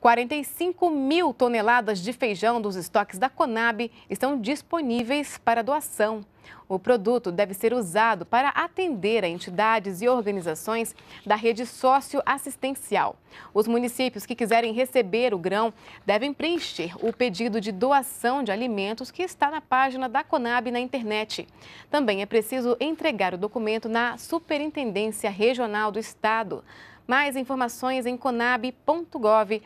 45 mil toneladas de feijão dos estoques da Conab estão disponíveis para doação. O produto deve ser usado para atender a entidades e organizações da rede socioassistencial. Os municípios que quiserem receber o grão devem preencher o pedido de doação de alimentos que está na página da Conab na internet. Também é preciso entregar o documento na Superintendência Regional do Estado. Mais informações em conab.gov.br.